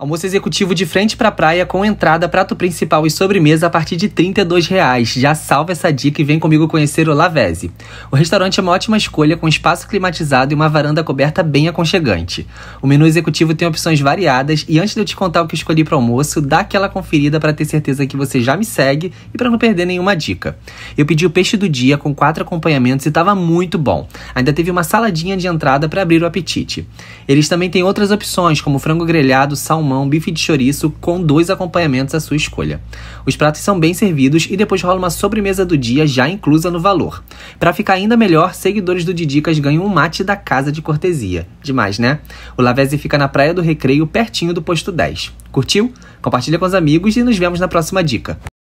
Almoço executivo de frente para a praia com entrada, prato principal e sobremesa a partir de R$ 32 reais. Já salva essa dica e vem comigo conhecer o Lavese. O restaurante é uma ótima escolha com espaço climatizado e uma varanda coberta bem aconchegante. O menu executivo tem opções variadas e antes de eu te contar o que escolhi para almoço, dá aquela conferida para ter certeza que você já me segue e para não perder nenhuma dica. Eu pedi o peixe do dia com quatro acompanhamentos e estava muito bom. Ainda teve uma saladinha de entrada para abrir o apetite. Eles também têm outras opções como frango grelhado, salmão salmão, bife de chouriço, com dois acompanhamentos à sua escolha. Os pratos são bem servidos e depois rola uma sobremesa do dia já inclusa no valor. Para ficar ainda melhor, seguidores do Didicas ganham um mate da casa de cortesia. Demais, né? O Lavezzi fica na Praia do Recreio, pertinho do posto 10. Curtiu? Compartilha com os amigos e nos vemos na próxima dica.